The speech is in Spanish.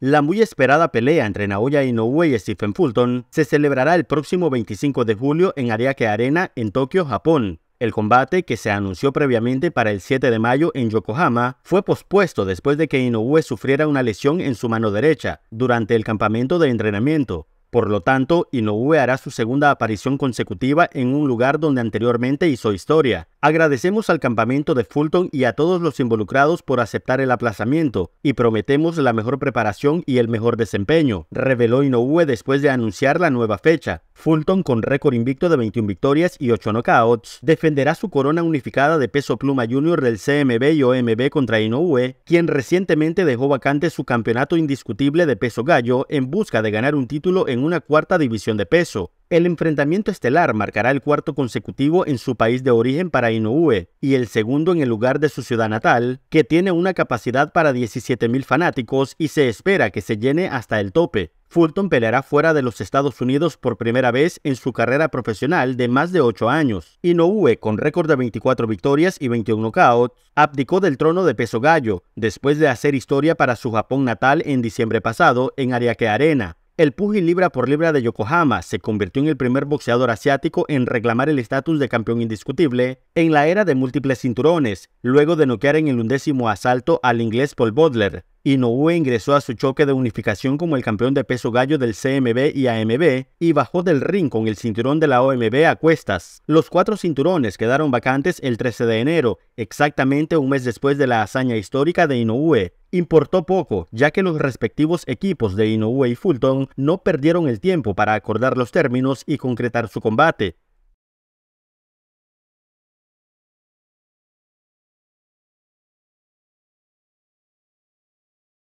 La muy esperada pelea entre Naoya Inoue y Stephen Fulton se celebrará el próximo 25 de julio en Ariake Arena en Tokio, Japón. El combate, que se anunció previamente para el 7 de mayo en Yokohama, fue pospuesto después de que Inoue sufriera una lesión en su mano derecha durante el campamento de entrenamiento. Por lo tanto, Inoue hará su segunda aparición consecutiva en un lugar donde anteriormente hizo historia, Agradecemos al campamento de Fulton y a todos los involucrados por aceptar el aplazamiento y prometemos la mejor preparación y el mejor desempeño, reveló Inoue después de anunciar la nueva fecha. Fulton, con récord invicto de 21 victorias y 8 knockouts, defenderá su corona unificada de peso pluma junior del CMB y OMB contra Inoue, quien recientemente dejó vacante su campeonato indiscutible de peso gallo en busca de ganar un título en una cuarta división de peso. El enfrentamiento estelar marcará el cuarto consecutivo en su país de origen para Inoue y el segundo en el lugar de su ciudad natal, que tiene una capacidad para 17.000 fanáticos y se espera que se llene hasta el tope. Fulton peleará fuera de los Estados Unidos por primera vez en su carrera profesional de más de 8 años. Inoue, con récord de 24 victorias y 21 knockouts, abdicó del trono de peso gallo después de hacer historia para su Japón natal en diciembre pasado en Ariake Arena. El pugil libra por libra de Yokohama se convirtió en el primer boxeador asiático en reclamar el estatus de campeón indiscutible en la era de múltiples cinturones, luego de noquear en el undécimo asalto al inglés Paul Butler, Inoue ingresó a su choque de unificación como el campeón de peso gallo del CMB y AMB y bajó del ring con el cinturón de la OMB a cuestas. Los cuatro cinturones quedaron vacantes el 13 de enero, exactamente un mes después de la hazaña histórica de Inoue. Importó poco, ya que los respectivos equipos de Inoue y Fulton no perdieron el tiempo para acordar los términos y concretar su combate.